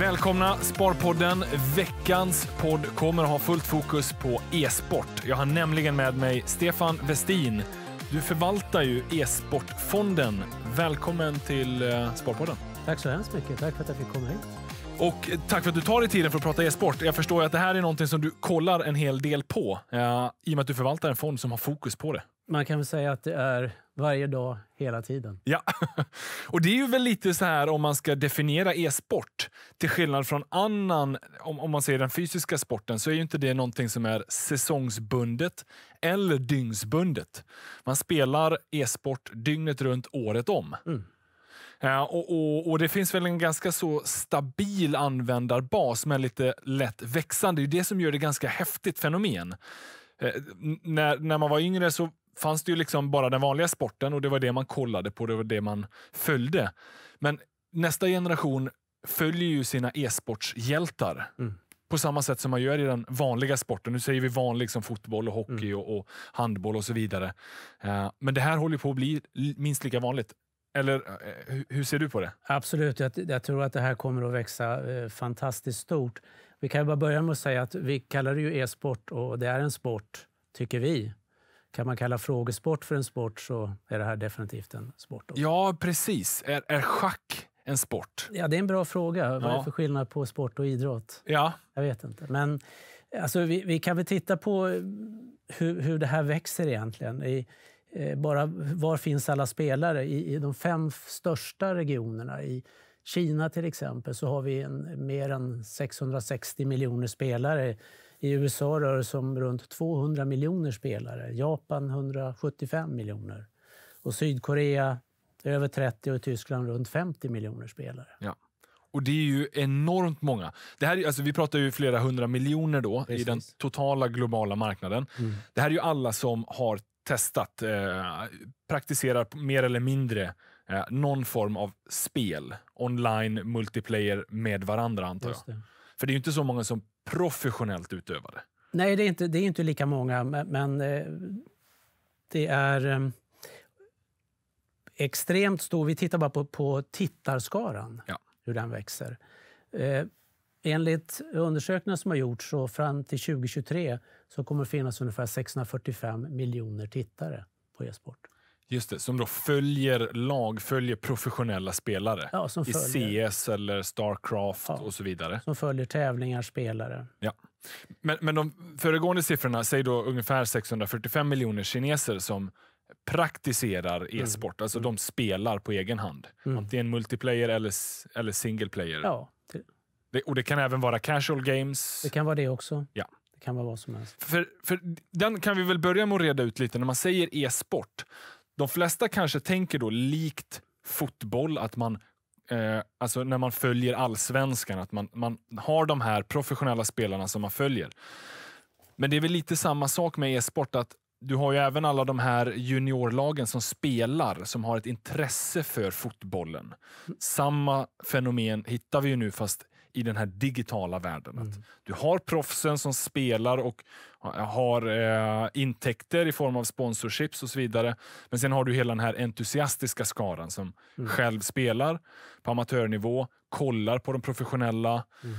Välkomna Sparpodden! Veckans podd kommer att ha fullt fokus på e-sport. Jag har nämligen med mig Stefan Westin. Du förvaltar ju e-sportfonden. Välkommen till eh, Sparpodden. Tack så hemskt mycket. Tack för att jag fick komma hit. Och eh, tack för att du tar dig tiden för att prata e-sport. Jag förstår ju att det här är någonting som du kollar en hel del på eh, i och med att du förvaltar en fond som har fokus på det. Man kan väl säga att det är varje dag, hela tiden. Ja, och det är ju väl lite så här om man ska definiera e-sport. Till skillnad från annan, om, om man säger den fysiska sporten, så är ju inte det någonting som är säsongsbundet eller dygnsbundet. Man spelar e-sport dygnet runt, året om. Mm. Ja, och, och, och, det finns väl en ganska så stabil användarbas men lite lätt växande. Det är det som gör det ganska häftigt fenomen. Eh, när, när man var yngre så fanns det ju liksom bara den vanliga sporten och det var det man kollade på, det var det man följde. Men nästa generation följer ju sina e-sportshjältar. Mm. På samma sätt som man gör i den vanliga sporten. Nu säger vi vanlig som fotboll och hockey mm. och, och, handboll och så vidare. Uh, men det här håller på att bli minst lika vanligt. Eller eh, hur ser du på det? Absolut. Jag, jag tror att det här kommer att växa eh, fantastiskt stort. Vi kan bara börja med att säga att vi kallar det ju e-sport och det är en sport, tycker vi kan man kalla frågesport för en sport så är det här definitivt en sport. Också. Ja, precis. Är, är schack en sport? Ja, det är en bra fråga. Vad ja. är det för skillnad på sport och idrott? Ja. Jag vet inte. Men alltså, vi, vi kan väl titta på hur, hur det här växer egentligen. I, eh, bara var finns alla spelare? I, I, de fem största regionerna, i Kina till exempel, så har vi en, mer än 660 miljoner spelare i USA rör det sig om runt 200 miljoner spelare. Japan 175 miljoner. Och Sydkorea över 30 och Tyskland runt 50 miljoner spelare. Ja. Och det är ju enormt många. Det här, alltså vi pratar ju flera hundra miljoner då Precis. i den totala globala marknaden. Mm. Det här är ju alla som har testat, eh, praktiserar mer eller mindre eh, någon form av spel. Online, multiplayer med varandra antar jag. För det är ju inte så många som professionellt utövade? Nej, det är inte, det är inte lika många, men, eh, det är ehm, extremt stor. Vi tittar bara på, på tittarskaran, ja. hur den växer. Eh, enligt undersökningar som har gjorts så fram till 2023 så kommer det finnas ungefär 645 miljoner tittare på e-sport. Just det, som då följer lag, följer professionella spelare. Ja, I följer. CS eller Starcraft ja, och så vidare. Som följer tävlingar, spelare. Ja. Men, men de föregående siffrorna, säger då ungefär 645 miljoner kineser som praktiserar mm. e-sport. Alltså mm. Alltså de spelar på egen hand. Mm. Antingen multiplayer eller, eller single player. Ja. Det, och det kan även vara casual games. Det kan vara det också. Ja. Det kan vara vad som helst. För, för den kan vi väl börja med att reda ut lite. När man säger e-sport de flesta kanske tänker då likt fotboll att man eh, alltså när man följer allsvenskan, att man, man har de här professionella spelarna som man följer. Men det är väl lite samma sak med e-sport, att du har ju även alla de här juniorlagen som spelar, som har ett intresse för fotbollen. Mm. Samma fenomen hittar vi ju nu, fast i den här digitala världen. Mm. du har proffsen som spelar och har eh, intäkter i form av sponsorships och så vidare. Men sen har du hela den här entusiastiska skaran som mm. själv spelar på amatörnivå, kollar på de professionella. Mm.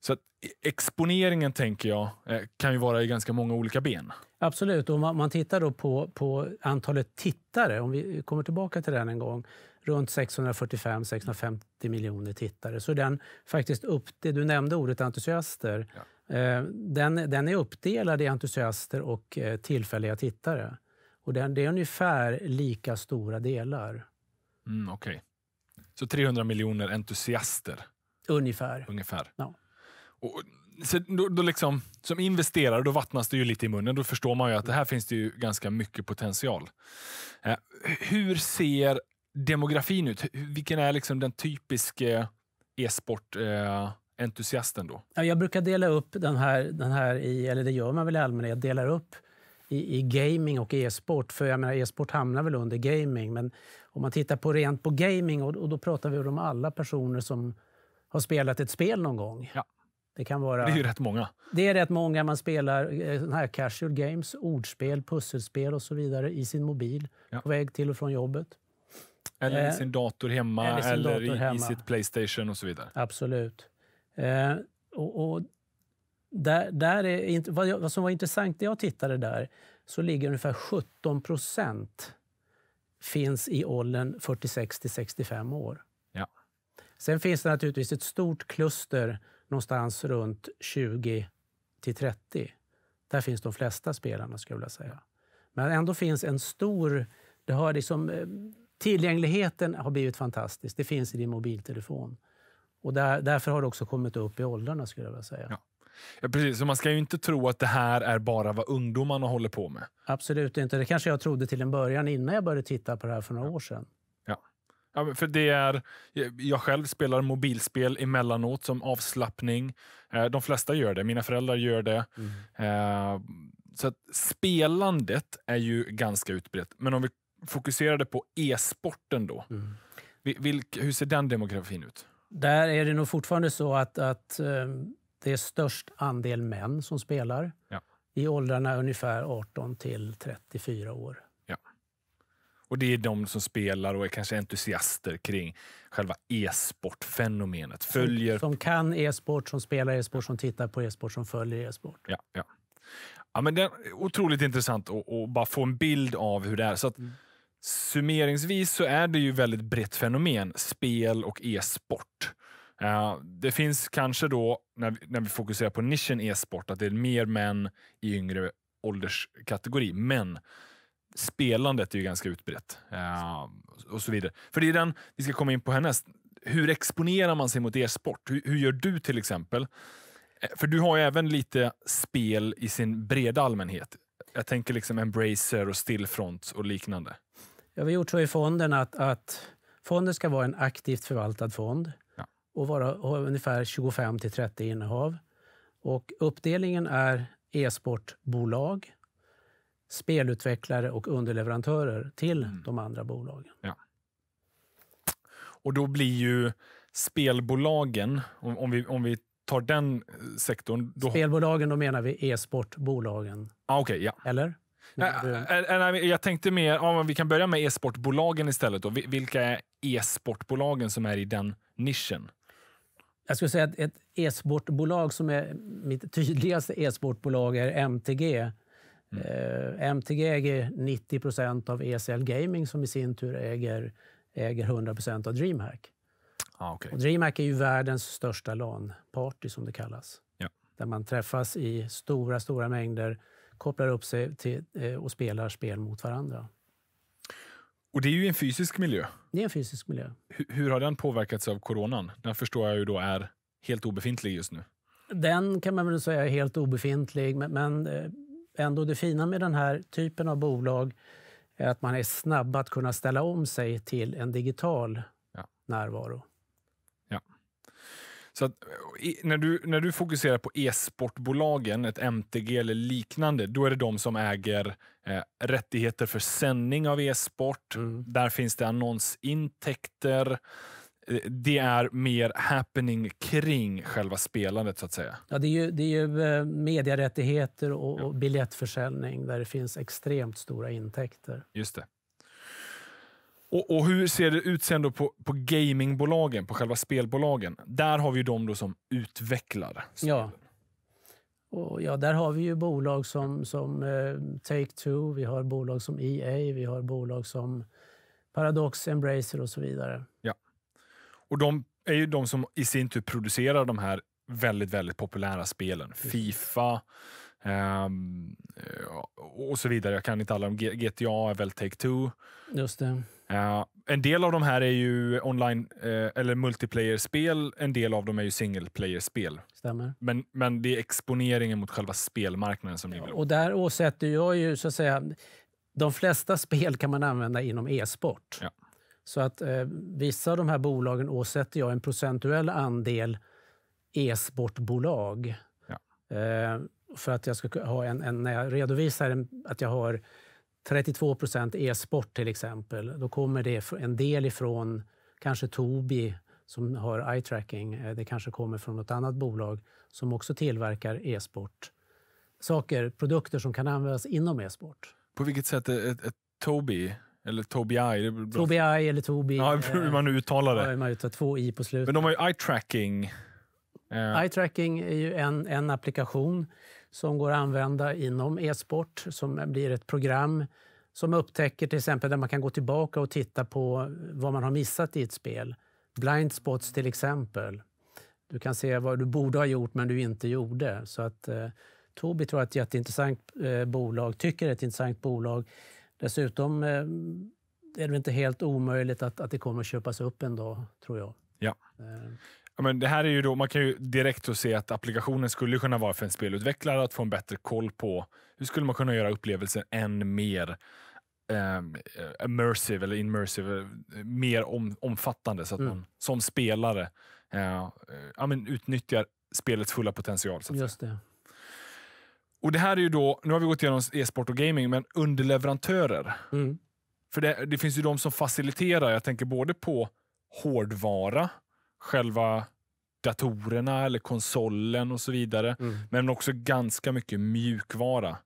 Så e-, exponeringen, tänker jag, eh, kan ju vara i ganska många olika ben. Absolut. Om man tittar då på, på antalet tittare, om vi kommer tillbaka till den en gång, runt 645-650 miljoner tittare. Så den faktiskt upp, du nämnde ordet entusiaster. Ja. Eh, den, den är uppdelad i entusiaster och eh, tillfälliga tittare. Och den, det är ungefär lika stora delar. Mm, Okej. Okay. Så 300 miljoner entusiaster? Ungefär. Ungefär. Ja. Och, så då, då liksom, som investerare då vattnas det ju lite i munnen. Då förstår man ju att det här finns det ju ganska mycket potential. Eh, hur ser demografin ut? Vilken är liksom den typiska e-sportentusiasten eh, eh Jag brukar dela upp den här, den här i, eller det gör man väl i allmänhet, delar upp i, i gaming och e-sport. För jag menar, e-sport hamnar väl under gaming, men om man tittar på rent på gaming, och, och då pratar vi om alla personer som har spelat ett spel någon gång. Ja. Det, kan vara, det är ju rätt många. Det är rätt många. Man spelar eh, här casual games, ordspel, pusselspel och så vidare i sin mobil ja. på väg till och från jobbet. Eller i eh, sin dator hemma eller, sin eller dator i, hemma. i, sitt Playstation och så vidare. Absolut. Eh, och, och, där, där är, vad, jag, vad som var intressant när jag tittade där, så ligger ungefär 17 procent finns i åldern 46 till 65 år. Ja. Sen finns det naturligtvis ett stort kluster någonstans runt 20 till 30. Där finns de flesta spelarna, skulle jag vilja säga. Men ändå finns en stor... Det har liksom eh, Tillgängligheten har blivit fantastisk. Det finns i din mobiltelefon. Och där, därför har det också kommit upp i åldrarna skulle jag vilja säga. Ja. Ja, precis. Så man ska ju inte tro att det här är bara vad ungdomarna håller på med. Absolut inte. Det kanske jag trodde till en början innan jag började titta på det här för några ja. år sedan. Ja. ja. för det är, jag själv spelar mobilspel emellanåt som avslappning. Eh, de flesta gör det. Mina föräldrar gör det. Mm. Eh, så spelandet är ju ganska utbrett. Men om vi fokuserade på e-sporten då. Mm. Vilk, hur ser den demografin ut? Där är det nog fortfarande så att, att eh, det är störst andel män som spelar ja. i åldrarna ungefär 18 till 34 år. Ja. Och det är de som spelar och är kanske entusiaster kring själva e-sportfenomenet. Följer... Som, som kan e-sport, som spelar e-sport, som tittar på e-sport, som följer e-sport. Ja, ja. Ja, men det är otroligt intressant att bara få en bild av hur det är. Så att, mm. Summeringsvis så är det ju väldigt brett fenomen, spel och e-sport. Uh, det finns kanske då, när vi, när vi fokuserar på nischen e-sport, att det är mer män i yngre ålderskategori. Men spelandet är ju ganska utbrett. Uh, och så vidare. För det är den vi ska komma in på härnäst. Hur exponerar man sig mot e-sport? Hur, hur, gör du till exempel? Eh, för du har ju även lite spel i sin breda allmänhet. Jag tänker liksom Embracer och Stillfront och liknande. Ja, vi har gjort så i fonden att, att fonden ska vara en aktivt förvaltad fond ja. och vara, ha ungefär 25 30 innehav. Och uppdelningen är e-sportbolag, spelutvecklare och underleverantörer till mm. de andra bolagen. Ja. Och då blir ju spelbolagen, om, om, vi, om vi tar den eh, sektorn... Då... Spelbolagen, då menar vi e-sportbolagen. Ah, okay, ja. Eller? Det... Eh, eh, eh, jag tänkte mer, ja, vi kan börja med e-sportbolagen istället. Då. Vilka är e-sportbolagen som är i den nischen? Jag skulle säga att ett e-sportbolag som är mitt tydligaste e-sportbolag är MTG. Mm. Eh, MTG äger 90 av ESL Gaming som i sin tur äger, äger 100 av DreamHack. Ah, okay. och DreamHack är ju världens största LAN-party som det kallas. Ja. Där man träffas i stora, stora mängder kopplar upp sig till, eh, och spelar spel mot varandra. Och det är ju en fysisk miljö. Det är en fysisk miljö. Hur, hur har den påverkats av coronan? Den förstår jag ju då är helt obefintlig just nu. Den kan man väl säga är helt obefintlig, men, men eh, ändå det fina med den här typen av bolag är att man är snabb att kunna ställa om sig till en digital ja. närvaro. Så att, eh, när, du, när du fokuserar på e-sportbolagen, ett MTG eller liknande, då är det de som äger eh, rättigheter för sändning av e-sport. Mm. Där finns det annonsintäkter eh, det är mer happening kring själva spelandet så att säga. Ja, det är ju, det är ju eh, medierättigheter och, ja. biljettförsäljning där det finns extremt stora intäkter. Just det. Och, och, hur ser det ut sen då på, på gamingbolagen, på själva spelbolagen? Där har vi ju de då som utvecklar spelen. Ja. Och ja, där har vi ju bolag som, som eh, Take-Two, vi har bolag som EA, vi har bolag som Paradox, Embracer och så vidare. Ja. Och de är ju de som i sin tur producerar de här väldigt, väldigt populära spelen. Fifa, Um, och så vidare. Jag kan inte alla GTA är väl Take-Two. Just det. Uh, en del av de här är ju online uh, eller multiplayer-spel. En del av dem är ju single player-spel. Stämmer. Men, men det är exponeringen mot själva spelmarknaden som ni ja, vill Och där åsätter jag ju så att säga... De flesta spel kan man använda inom e-sport. Ja. Så att eh, vissa av de här bolagen åsätter jag en procentuell andel e-sportbolag. Ja. Eh, för att jag ska ha en, en när jag redovisar att jag har 32 procent e-sport till exempel, då kommer det en del ifrån kanske Tobi som har eye tracking. Eh, det kanske kommer från något annat bolag som också tillverkar e-sport. Saker, produkter som kan användas inom e-sport. På vilket sätt är, är, är Tobi eller Tobii. Eye, eller Tobii. Ja, hur man uttalar det. Ja, man uttalar två i på slutet. Men de har ju eye tracking. Eh. Eye tracking är ju en, en applikation som går att använda inom e-sport som blir ett program som upptäcker till exempel där man kan gå tillbaka och titta på vad man har missat i ett spel. Blind spots till exempel. Du kan se vad du borde ha gjort men du inte gjorde. Så att eh, Tobii tror jag är ett jätteintressant eh, bolag, tycker är ett intressant bolag. Dessutom eh, är det inte helt omöjligt att, att det kommer att köpas upp en dag, tror jag. Ja. Eh men det här är ju då, man kan ju direkt se att applikationen skulle kunna vara för en spelutvecklare att få en bättre koll på hur skulle man kunna göra upplevelsen än mer um, immersive eller immersive, eh, mer om, omfattande så att mm. man som spelare uh, ja, men utnyttjar spelets fulla potential. Så att Just det. Och det här är ju då, nu har vi gått igenom e-sport och gaming, men underleverantörer. Mm. För det, det, finns ju de som faciliterar, jag tänker både på hårdvara, själva datorerna eller konsolen och så vidare. Mm. Men också ganska mycket mjukvara.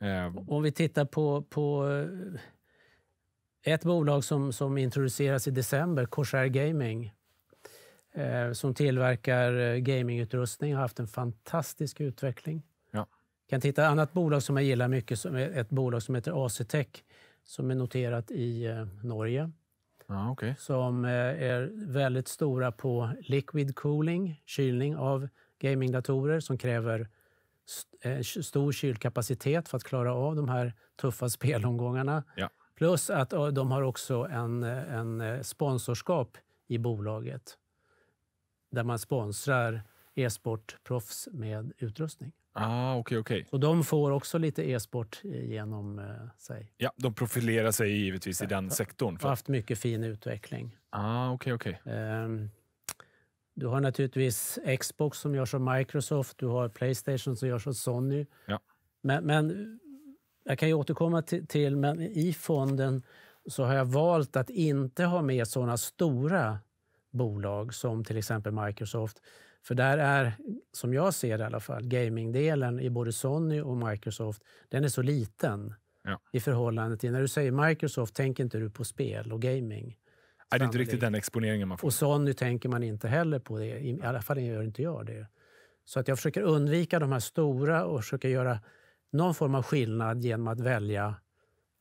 Eh, Om vi tittar på, på eh, ett bolag som, som introduceras i december, Corsair Gaming, eh, som tillverkar gamingutrustning, och har haft en fantastisk utveckling. Ja. kan titta ett annat bolag som jag gillar mycket, som är ett bolag som heter AC Tech, som är noterat i Norge. Ah, okay. som eh, är väldigt stora på liquid cooling, kylning av gamingdatorer som kräver eh, stor kylkapacitet för att klara av de här tuffa spelomgångarna. Ja. Plus att eh, de har också en, en sponsorskap i bolaget där man sponsrar e-sportproffs med utrustning. Ah, okay, okay. Så de får också lite e-sport genom eh, sig. Ja, de profilerar sig givetvis ja, i den sektorn. De har haft mycket fin utveckling. Ah, okay, okay. Um, ehm, du har naturligtvis Xbox som görs av Microsoft. Du har Playstation som görs av Sony. Ja. Men, men jag kan ju återkomma till, till, men i fonden så har jag valt att inte ha med sådana stora bolag som till exempel Microsoft för där är, som jag ser det i alla fall, gamingdelen i både Sony och Microsoft, den är så liten ja. i förhållande till... När du säger Microsoft tänker inte du på spel och gaming. Nej, det är inte riktigt den exponeringen man får. Och Sony tänker man inte heller på det. I alla fall gör inte jag det. Så att jag försöker undvika de här stora och försöka göra någon form av skillnad genom att välja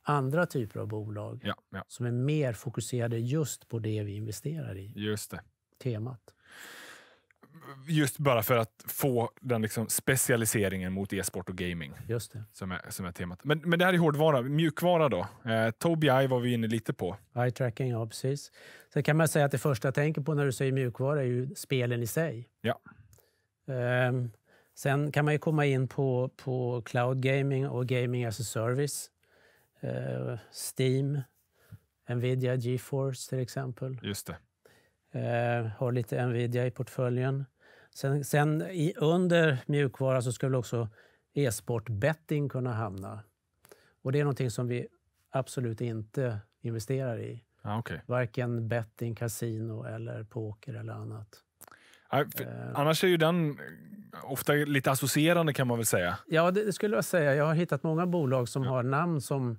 andra typer av bolag ja, ja. som är mer fokuserade just på det vi investerar i. Just det. Temat just bara för att få den liksom specialiseringen mot e-sport och gaming. Just det. Som är, som är temat. Men, men det här är hårdvara. Mjukvara då? Eh, Tobii Eye var vi inne lite på. Eye tracking, ja precis. Sen kan man säga att det första jag tänker på när du säger mjukvara är ju spelen i sig. Ja. Eh, sen kan man ju komma in på, på cloud gaming och gaming as a service. Eh, Steam, Nvidia, GeForce till exempel. Just det. Eh, har lite Nvidia i portföljen. Sen, sen i, under mjukvara så skulle också e-sportbetting kunna hamna. Och det är någonting som vi absolut inte investerar i. Ah, okay. Varken betting, kasino eller poker eller annat. Ah, eh. annars är ju den eh, ofta lite associerande kan man väl säga? Ja, det, det skulle jag säga. Jag har hittat många bolag som ja. har namn som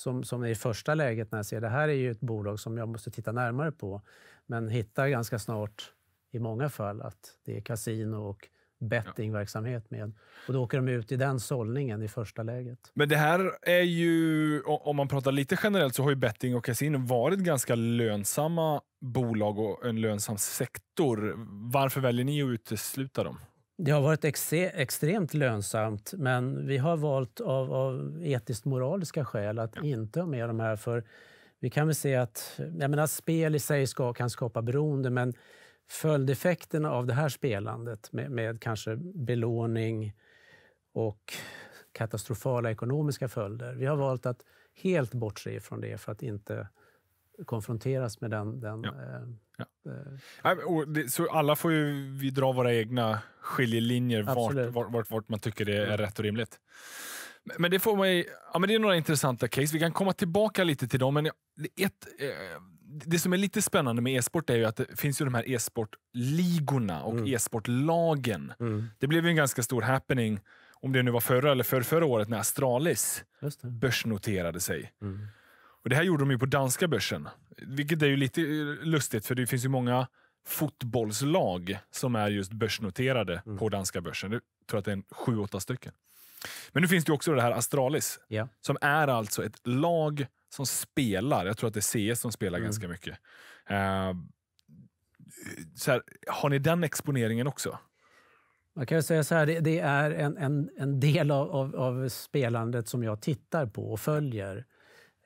som, som i första läget när jag ser det här är ju ett bolag som jag måste titta närmare på, men hittar ganska snart i många fall att det är kasino och bettingverksamhet med. Och då åker de ut i den sållningen i första läget. Men det här är ju, om man pratar lite generellt, så har ju betting och kasino varit ganska lönsamma bolag och en lönsam sektor. Varför väljer ni att utesluta dem? Det har varit ex extremt lönsamt, men vi har valt av, av etiskt moraliska skäl att inte ha med de här. För vi kan väl se att jag menar, spel i sig ska, kan skapa beroende, men följdeffekterna av det här spelandet med, med kanske belåning och katastrofala ekonomiska följder. Vi har valt att helt bortse ifrån det för att inte konfronteras med den, den ja. Eh, ja. Eh, så alla får ju vi dra våra egna skiljelinjer vart, vart, vart, man tycker det är mm. rätt och rimligt. Men det får mig... Ja, men det är några intressanta case. Vi kan komma tillbaka lite till dem. Men ett, eh, det som är lite spännande med e-sport är ju att det finns ju de här e-sportligorna och mm. e-sportlagen. Mm. Det blev ju en ganska stor happening, om det nu var förra eller förra året, när Astralis börsnoterade sig. Mm. Och Det här gjorde de ju på danska börsen, vilket är ju lite eh, lustigt för det finns ju många fotbollslag som är just börsnoterade mm. på danska börsen. Jag tror att det är sju, åtta stycken. Men nu finns det också det här Astralis, yeah. som är alltså ett lag som spelar. Jag tror att det är CS som spelar mm. ganska mycket. Uh, så här, har ni den exponeringen också? Man kan säga så här, det, det är en, en, en del av, av, av, spelandet som jag tittar på och följer.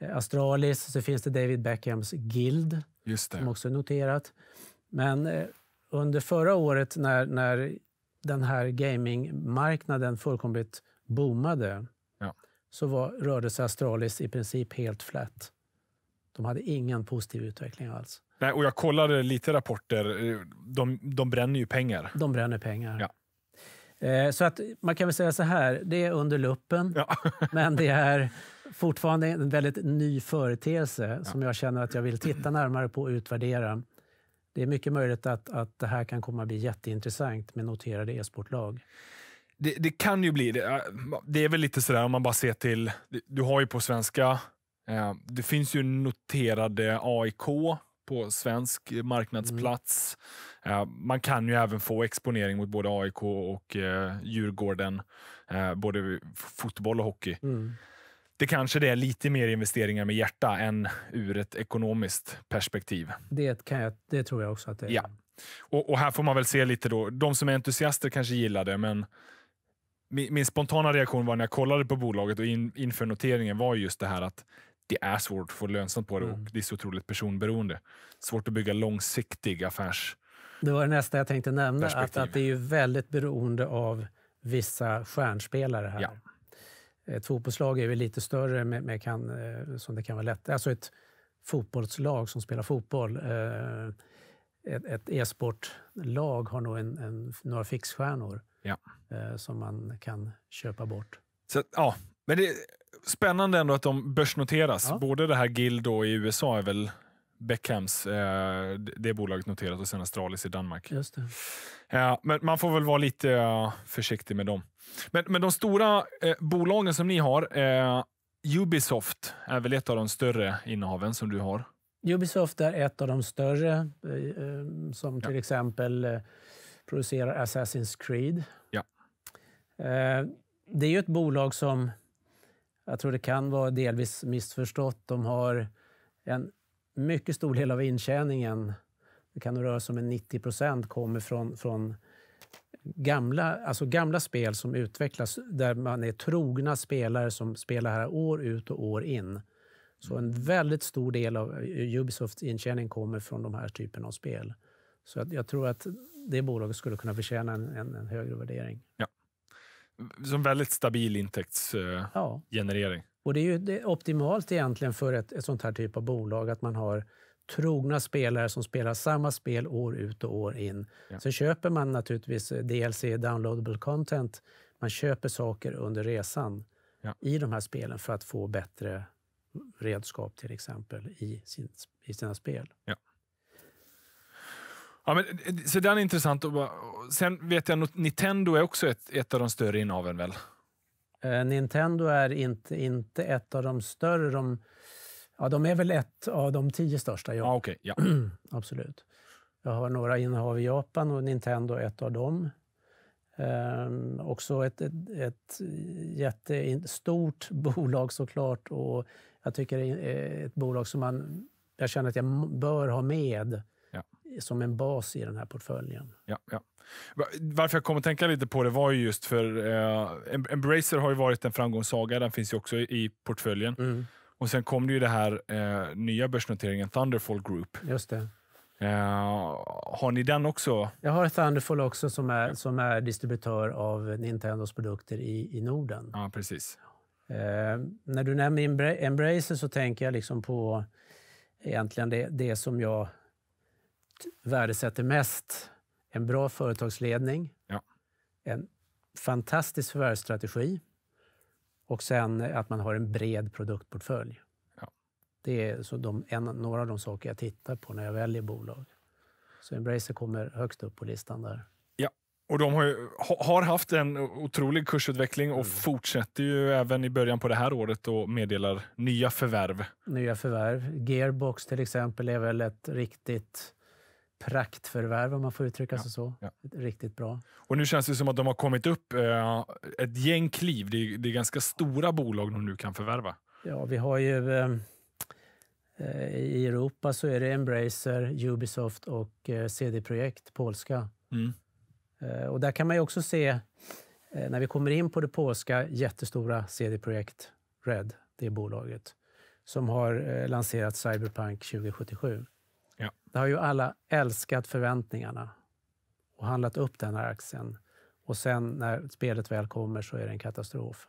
Eh, Astralis, så finns det David Beckhams Guild, som också är noterat. Men eh, under förra året när, när den här gamingmarknaden fullkomligt boomade ja. så var, rörde sig Astralis i princip helt flat. De hade ingen positiv utveckling alls. Nej, och jag kollade lite rapporter. Eh, de, de bränner ju pengar. De bränner pengar. Ja. Eh, så att man kan väl säga så här, det är under luppen, ja. men det är fortfarande en väldigt ny företeelse ja. som jag känner att jag vill titta närmare på och utvärdera. Det är mycket möjligt att, att det här kan komma att bli jätteintressant med noterade e-sportlag. Det, det, kan ju bli det. Det är väl lite sådär om man bara ser till, du har ju på svenska, eh, det finns ju noterade AIK på svensk marknadsplats. Mm. Eh, man kan ju även få exponering mot både AIK och eh, Djurgården, eh, både fotboll och hockey. Mm det kanske det är lite mer investeringar med hjärta än ur ett ekonomiskt perspektiv. Det, kan jag, det tror jag också att det är. Ja. Och, och här får man väl se lite då. De som är entusiaster kanske gillar det, men min, min spontana reaktion var när jag kollade på bolaget och in, inför noteringen var just det här att det är svårt att få lönsamt på det mm. och det är så otroligt personberoende. Svårt att bygga långsiktig affärs... Det var det nästa jag tänkte nämna, att, att det är ju väldigt beroende av vissa stjärnspelare här. Ja. Eh, ett fotbollslag är väl lite större, med, med kan, eh, som det kan vara lätt. Alltså ett fotbollslag som spelar fotboll. Eh, ett e-sportlag har nog en, en, några fixstjärnor ja. som man kan köpa bort. Så, ja, men det, spännande ändå att de börsnoteras. Ja. Både det här Guild och i USA är väl Beckhams, eh, det bolaget noterat och sen Astralis i Danmark. Just eh, men man får väl vara lite eh, försiktig med dem. Men, men de stora eh, bolagen som ni har, Ubisoft är väl ett av de större innehaven som du har? Ubisoft är ett av de större, som till ja. exempel producerar Assassin's Creed. Ja. Det är ju ett bolag som jag tror det kan vara delvis missförstått. De har en mycket stor del av intjäningen, det kan röra sig om 90 procent, kommer från, från gamla, alltså gamla spel som utvecklas där man är trogna spelare som spelar här år ut och år in. Så en väldigt stor del av Ubisofts intjäning kommer från de här typen av spel. Så jag tror att det bolaget skulle kunna förtjäna en, en, en högre värdering. Ja. Som väldigt stabil intäktsgenerering. Eh, ja. Och det är ju optimalt egentligen för ett, ett sånt här typ av bolag att man har trogna spelare som spelar samma spel år ut och år in. Ja. Sen köper man naturligtvis DLC, downloadable content. Man köper saker under resan ja. i de här spelen för att få bättre redskap till exempel i, sin, i sina spel. Ja. Ja, men, eh, så den är intressant. Sen vet jag att Nintendo är också ett, ett av de större innehaven. väl? Eh, Nintendo är inte, inte ett av de större. De, ja, de är väl ett av de tio största. Ja, ah, okay. ja. Absolut. Jag har några innehav i Japan och Nintendo är ett av dem. Ehm, också ett, ett, ett jättestort bolag såklart och jag tycker det är ett bolag som man, jag känner att jag bör ha med som en bas i den här portföljen. Ja, ja. Varför jag kom att tänka lite på det var ju just för eh, Embracer har ju varit en framgångssaga. Den finns ju också i portföljen. Mm. Och Sen kom det ju det här eh, nya börsnoteringen Thunderfall Group. Just det. Uh, har ni den också? Jag har Thunderfall också som är, ja. som är distributör av Nintendos produkter i, i Norden. Ja, precis. Uh, när du nämner Embracer så tänker jag liksom på egentligen det, det som jag värdesätter mest en bra företagsledning, ja. en fantastisk förvärvsstrategi och sen att man har en bred produktportfölj. Ja. Det är så de, en, några av de saker jag tittar på när jag väljer bolag. Så Embracer kommer högst upp på listan där. Ja, och de har, ju, har haft en otrolig kursutveckling och mm. fortsätter ju även i början på det här året och meddelar nya förvärv. Nya förvärv. Gearbox till exempel är väl ett riktigt praktförvärv, om man får uttrycka sig ja, så. Ja. Riktigt bra. Och Nu känns det som att de har kommit upp eh, ett gäng kliv. Det är, det är, ganska stora bolag de nu kan förvärva. Ja, vi har ju... Eh, eh I Europa så är det Embracer, Ubisoft och eh, CD Projekt, polska. Mm. Eh, och där kan man ju också se, när vi kommer in på det polska, jättestora CD Projekt Red, det bolaget, som har lanserat Cyberpunk 2077. Ja. Där har ju alla älskat förväntningarna och handlat upp den här aktien. Och sen när spelet väl kommer så är det en katastrof.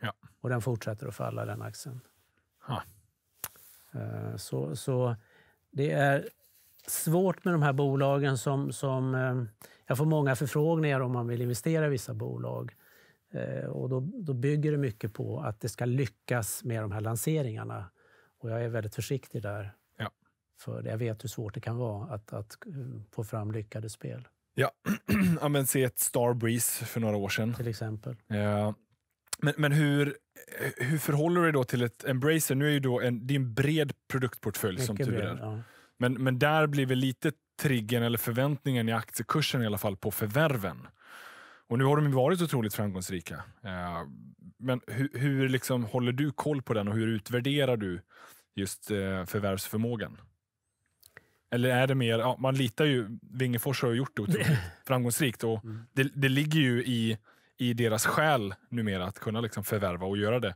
Ja. Och den fortsätter att falla, den aktien. Ha. Eh, så, så det är svårt med de här bolagen som, som... Eh, jag får många förfrågningar om man vill investera i vissa bolag. Eh, och då, då bygger det mycket på att det ska lyckas med de här lanseringarna. Och jag är väldigt försiktig där. För jag vet hur svårt det kan vara att, att eh, få fram lyckade spel. Ja, ja men se ett Star för några år sedan. Till exempel. Ja. Eh, men, men hur, hur förhåller du dig då till ett Embracer? Nu är ju då en, det är en bred produktportfölj Mycket som tur bred, är. Ja. Men, men där blir väl lite triggern eller förväntningen i aktiekursen i alla fall på förvärven. Och nu har de varit otroligt framgångsrika. Eh, men hur, hur liksom håller du koll på den och hur utvärderar du just förvärvsförmågan? Eller är det mer, ja, man litar ju, Vingefors har gjort det otroligt mm. framgångsrikt och mm. det, det, ligger ju i, i deras själ numera att kunna liksom förvärva och göra det.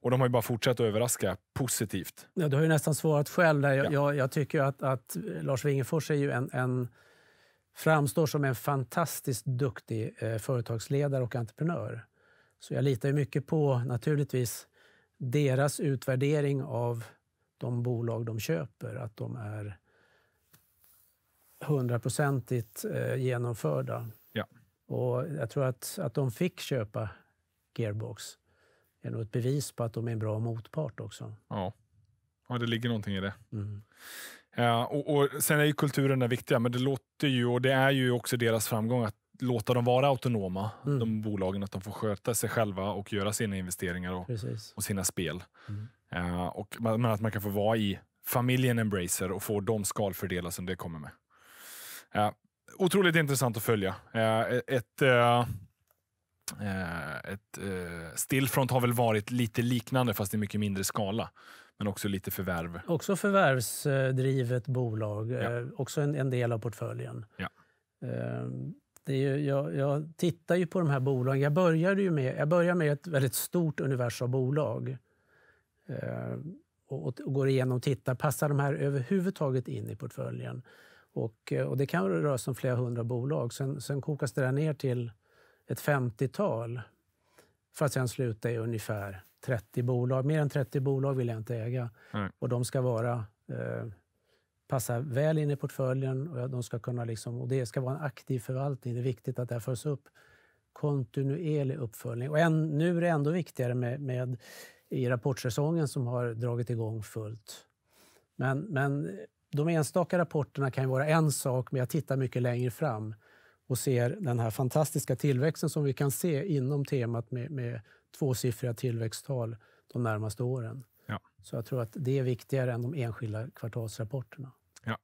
Och de har ju bara fortsatt att överraska positivt. Ja, du har ju nästan svarat själv där. Jag, ja. jag, jag tycker att, att, Lars Wingefors är ju en, en, framstår som en fantastiskt duktig eh, företagsledare och entreprenör. Så jag litar ju mycket på, naturligtvis, deras utvärdering av de bolag de köper, att de är hundraprocentigt eh, genomförda. Ja. Och jag tror att, att de fick köpa Gearbox är nog ett bevis på att de är en bra motpart också. Ja, ja det ligger någonting i det. Mm. Ja, och, och, Sen är ju kulturen det viktiga, men det låter ju, och det är ju också deras framgång att låta dem vara autonoma, mm. de bolagen, att de får sköta sig själva och göra sina investeringar och, och sina spel. Mm. Ja, och, men att man kan få vara i familjen Embracer och få de skalfördelar som det kommer med otroligt intressant att följa. Eh, e- ett, eh, eh, ett Stillfront har väl varit lite liknande, fast i mycket mindre skala. Men också lite förvärv. Också förvärvsdrivet bolag. Ja. Också en, en, del av portföljen. Ja. Det är ju, jag, jag, tittar ju på de här bolagen. Jag började ju med, jag började med ett väldigt stort univers av bolag. Och, och, går igenom och tittar, passar de här överhuvudtaget in i portföljen? Och, eh, och det kan röra sig om flera hundra bolag. Sen, sen kokas det där ner till ett 50-tal för att sen sluta i ungefär 30 bolag. Mer än 30 bolag vill jag inte äga. Mm. Och de ska vara, eh, passa väl in i portföljen och, de ska kunna liksom, och det ska vara en aktiv förvaltning. Det är viktigt att det här följs upp. Kontinuerlig uppföljning. Och en, nu är det ändå viktigare med, med i rapportsäsongen som har dragit igång fullt. Men, men de enstaka rapporterna kan vara en sak, men jag tittar mycket längre fram och ser den här fantastiska tillväxten som vi kan se inom temat med, med tvåsiffriga tillväxttal de närmaste åren. Ja. Så jag tror att det är viktigare än de enskilda kvartalsrapporterna. Ja,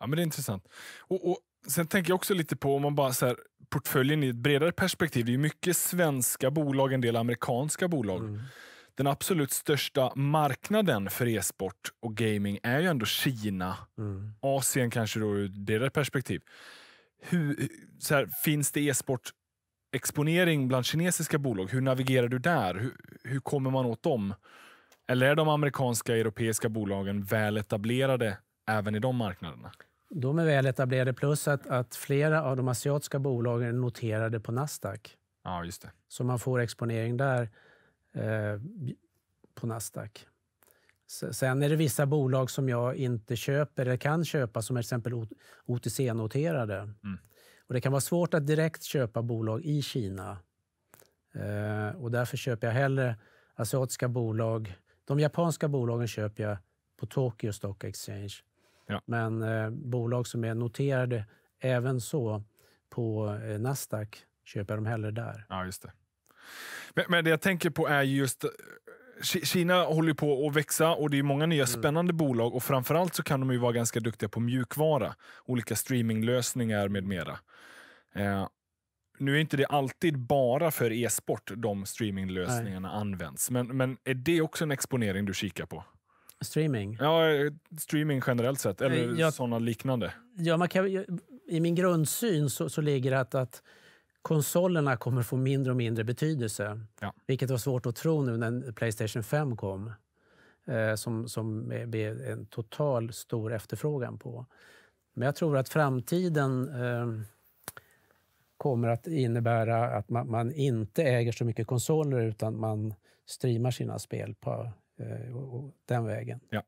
ja men det är intressant. Och, och Sen tänker jag också lite på om man bara så här, portföljen i ett bredare perspektiv. Det är mycket svenska bolag, en del amerikanska bolag. Mm den absolut största marknaden för e-sport och gaming är ju ändå Kina. Mm. Asien kanske då ur deras perspektiv. Hur, så här, finns det e-sport exponering bland kinesiska bolag? Hur navigerar du där? Hur, hur kommer man åt dem? Eller är de amerikanska och europeiska bolagen väl etablerade även i de marknaderna? De är väl etablerade plus att, att flera av de asiatiska bolagen är noterade på Nasdaq. Ja, just det. Så man får exponering där. Eh, på Nasdaq. Sen är det vissa bolag som jag inte köper eller kan köpa, som till exempel OTC-noterade. Mm. Och det kan vara svårt att direkt köpa bolag i Kina. Eh, och därför köper jag hellre asiatiska bolag. De japanska bolagen köper jag på Tokyo Stock Exchange. Ja. Men eh, bolag som är noterade även så på eh, Nasdaq köper jag dem hellre där. Ja, just det. Men, men det jag tänker på är just eh, Kina håller på att växa och det är många nya mm. spännande bolag och framförallt så kan de ju vara ganska duktiga på mjukvara. Olika streaminglösningar med mera. Eh, nu är inte det alltid bara för e-sport de streaminglösningarna Nej. används, men, men är det också en exponering du kikar på? Streaming? Ja, eh, streaming generellt sett, eh, eller jag, sådana liknande. Ja, man kan, I min grundsyn så, så ligger det att, att konsolerna kommer få mindre och mindre betydelse. Ja. Vilket var svårt att tro nu när Playstation 5 kom. Eh, som, som blev en total stor efterfrågan på. Men jag tror att framtiden eh, kommer att innebära att man, man, inte äger så mycket konsoler utan man streamar sina spel på, eh, och, och den vägen. Ja.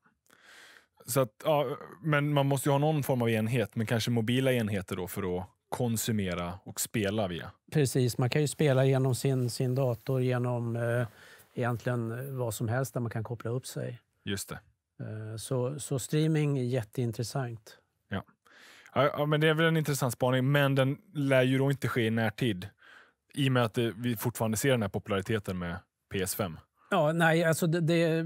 Så att, ja, men man måste ju ha någon form av enhet, men kanske mobila enheter då för att konsumera och spela via. Precis, man kan ju spela genom sin, sin dator, genom eh, egentligen vad som helst där man kan koppla upp sig. Just det. Eh, så, så streaming är jätteintressant. Ja. ja, men det är väl en intressant spaning, men den lär ju då inte ske i närtid i och med att det, vi fortfarande ser den här populariteten med PS5. Ja, nej, alltså det, det,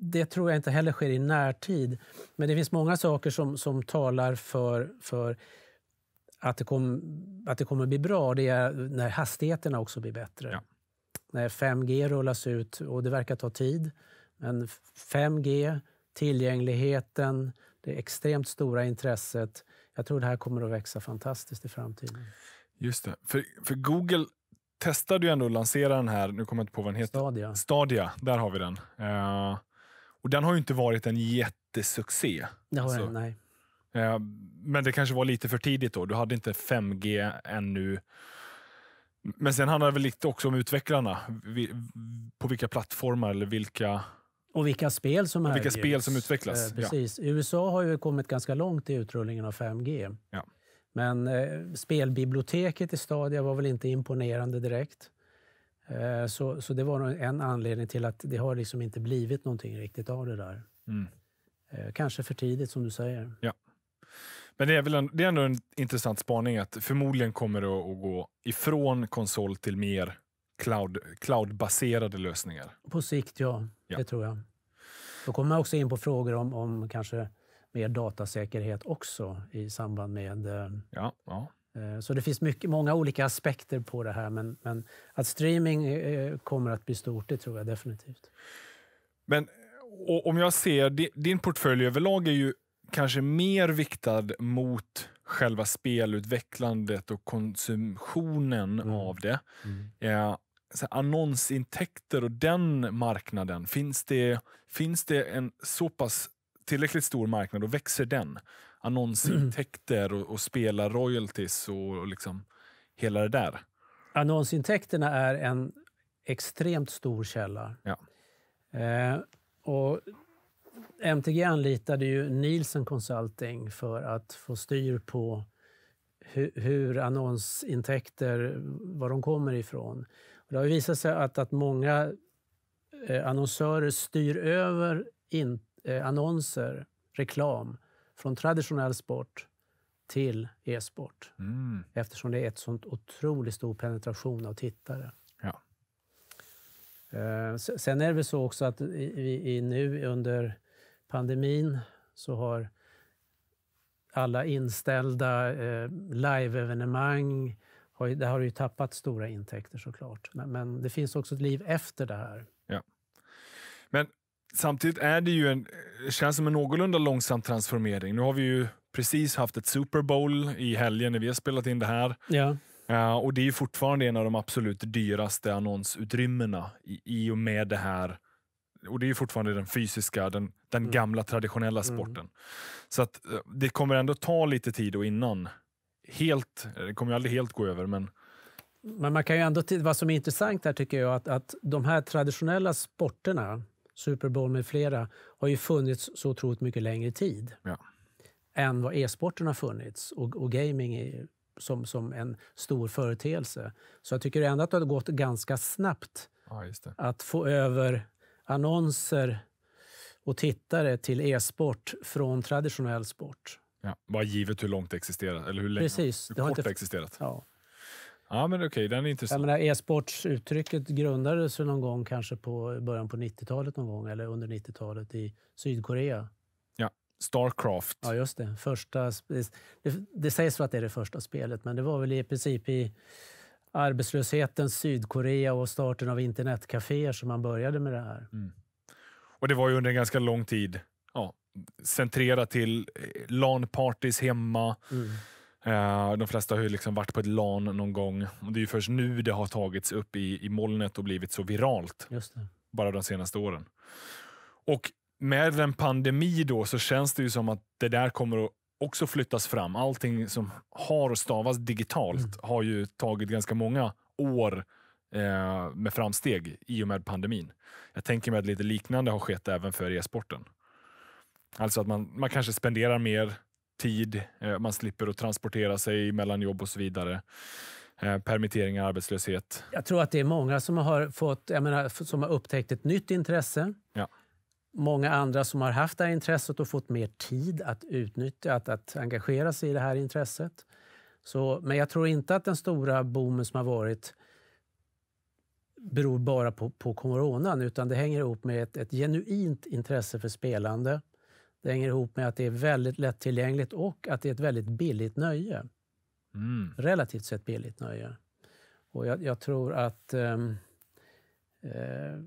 det, tror jag inte heller sker i närtid. Men det finns många saker som, som talar för, för att det, kom, att det kommer bli bra, det är när hastigheterna också blir bättre. Ja. När 5G rullas ut, och det verkar ta tid, men 5G, tillgängligheten, det extremt stora intresset. Jag tror det här kommer att växa fantastiskt i framtiden. Just det. För, för Google testade ju ändå att lansera den här, nu kommer jag inte på vad den heter. Stadia. Stadia, där har vi den. Uh, och den har ju inte varit en jättesuccé. Det har alltså, den, nej. Eh, men det kanske var lite för tidigt då. Du hade inte 5G ännu. Men sen handlar det väl lite också om utvecklarna. På vilka plattformar eller vilka... Och vilka spel som, och vilka spel som utvecklas. Eh, precis. Ja. USA har ju kommit ganska långt i utrullningen av 5G. Ja. Men eh, spelbiblioteket i Stadia var väl inte imponerande direkt. Eh, så, så det var nog en anledning till att det har liksom inte blivit någonting riktigt av det där. Mm. Eh, kanske för tidigt, som du säger. Ja. Men det är, väl en, det är ändå en intressant spaning att förmodligen kommer det att gå ifrån konsol till mer cloud, cloudbaserade lösningar. På sikt, ja. ja. Det tror jag. Då kommer man också in på frågor om, om kanske mer datasäkerhet också i samband med... Eh, ja, ja. Eh, så det finns mycket, många olika aspekter på det här, men, men att streaming eh, kommer att bli stort, det tror jag definitivt. Men om jag ser, din portfölj överlag är ju kanske mer viktad mot själva spelutvecklandet och konsumtionen mm. av det. Mm. Eh, så här, annonsintäkter och den marknaden, finns det, finns det en så pass tillräckligt stor marknad och växer den? Annonsintäkter och, och spela royalties och, och liksom hela det där. Annonsintäkterna är en extremt stor källa. Ja. Eh, och MTG anlitade ju Nielsen Consulting för att få styr på hur, hur annonsintäkter, var de kommer ifrån. Och det har visat sig att, att många eh, annonsörer styr över in, eh, annonser, reklam, från traditionell sport till e-sport. Mm. Eftersom det är ett sånt otroligt stor penetration av tittare. Ja. Eh, sen är det väl så också att vi, vi nu under pandemin så har alla inställda eh, live-evenemang, har, där har du ju tappat stora intäkter såklart. Men, men det finns också ett liv efter det här. Ja. Men samtidigt är det ju en, eh, känns som en någorlunda långsam transformering. Nu har vi ju precis haft ett Super Bowl i helgen när vi har spelat in det här. Ja. Uh, och det är fortfarande en av de absolut dyraste annonsutrymmena i, i och med det här och det är fortfarande den fysiska, den, den mm. gamla traditionella mm. sporten. Mm. Så att eh, det kommer ändå ta lite tid och innan helt, eh, det kommer ju aldrig helt gå över, men men man kan ju ändå, vad som är intressant här tycker jag, att, att de här traditionella sporterna, Super Bowl med flera, har ju funnits så otroligt mycket längre tid ja. än vad e-sporten har funnits och, och gaming är, som, som en stor företeelse. Så jag tycker ändå att det har gått ganska snabbt ja, att få över annonser och tittare till e-sport från traditionell sport. Ja, bara givet hur långt det existerar, eller hur länge Precis, hur det kort har inte... existerat. Ja. Ja, men okej, okay, den är intressant. Jag menar, e-sportsuttrycket grundades någon gång kanske på början på 90-talet någon gång, eller under 90-talet i Sydkorea. Ja, Starcraft. Ja, just det. Första, det, det sägs att det är det första spelet, men det var väl i princip i arbetslöshetens Sydkorea och starten av internetcaféer som man började med det här. Mm. Och det var ju under en ganska lång tid ja, centrerat till eh, lan parties hemma. Mm. Uh, de flesta har ju liksom varit på ett LAN någon gång. Och det är ju först nu det har tagits upp i, i molnet och blivit så viralt. Bara de senaste åren. Och med en pandemi då så känns det ju som att det där kommer att också flyttas fram. Allting som har och stavas digitalt mm. har ju tagit ganska många år eh, med framsteg i och med pandemin. Jag tänker mig att lite liknande har skett även för e-sporten. Alltså att man, man kanske spenderar mer tid, eh, man slipper att transportera sig mellan jobb och så vidare. Eh, permitteringar, arbetslöshet. Jag tror att det är många som har, fått, jag menar, som har upptäckt ett nytt intresse. Ja många andra som har haft det här intresset och fått mer tid att utnyttja, att, att engagera sig i det här intresset. Så, men jag tror inte att den stora boomen som har varit beror bara på, på coronan utan det hänger ihop med ett, ett genuint intresse för spelande. Det hänger ihop med att det är väldigt lättillgängligt och att det är ett väldigt billigt nöje. Mm. Relativt sett billigt nöje. Och jag, jag tror att ehm, eh, eh,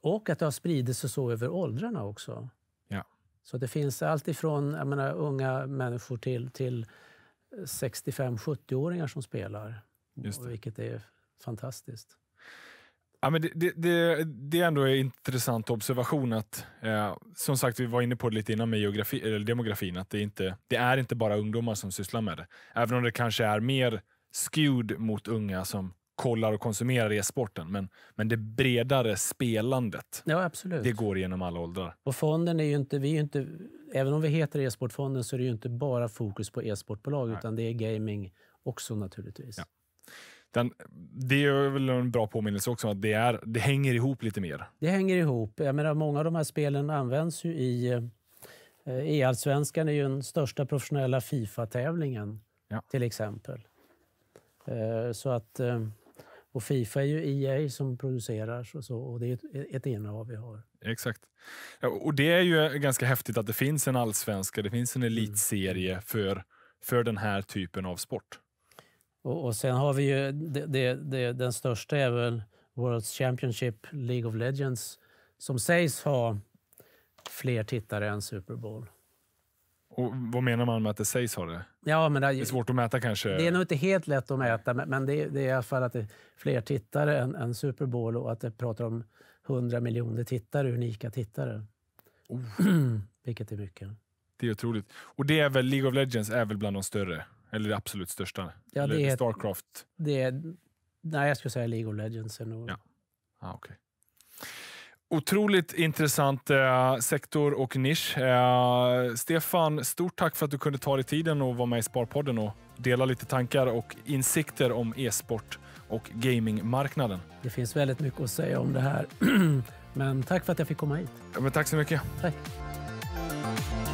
och att det har spridit sig så över åldrarna också. Ja. Så det finns allt ifrån menar, unga människor till, till 65-70-åringar som spelar. Just det. Vilket är fantastiskt. Ja, men det, det, det, det är ändå en intressant observation att, eh, som sagt, vi var inne på det lite innan med geografi, eller demografin, att det, inte, det är inte bara ungdomar som sysslar med det. Även om det kanske är mer skewed mot unga som kollar och konsumerar e-sporten. Men, men det bredare spelandet, ja, absolut. det går genom alla åldrar. Och fonden är ju inte, vi är inte, även om vi heter e-sportfonden så är det ju inte bara fokus på e-sportbolag utan det är gaming också naturligtvis. Ja. Den, det är väl en bra påminnelse också att det, är, det hänger ihop lite mer. Det hänger ihop. Jag menar, många av de här spelen används ju i... E-allsvenskan eh, e är ju den största professionella Fifa-tävlingen, ja. till exempel. Eh, så att eh, och Fifa är ju EA som producerar så, så och det är ett, ett innehav vi har. Exakt. Ja, och Det är ju ganska häftigt att det finns en allsvenska, det finns en mm. elitserie mm. för, för den här typen av sport. Och, och sen har vi ju, det, det, det, den största är väl World Championship League of Legends som sägs ha fler tittare än Super Bowl. Och vad menar man med att det sägs ha det? Ja, men det, det, är svårt att mäta kanske? Det är nog inte helt lätt att mäta, men, men det, det, är i alla fall att det är fler tittare än, än Super Bowl och att det pratar om 100 miljoner tittare, unika tittare. Oh. Vilket är mycket. Det är otroligt. Och det är väl, League of Legends är väl bland de större? Eller det absolut största? Ja, Eller är, Starcraft? Det är, nej, jag skulle säga League of Legends. Är nog... Ja. Ah, okay. Otroligt intressant eh, sektor och nisch. Eh, Stefan, stort tack för att du kunde ta dig tiden och vara med i Sparpodden och dela lite tankar och insikter om e-sport och gamingmarknaden. Det finns väldigt mycket att säga om det här, men tack för att jag fick komma hit. Ja, men tack så mycket. Tack.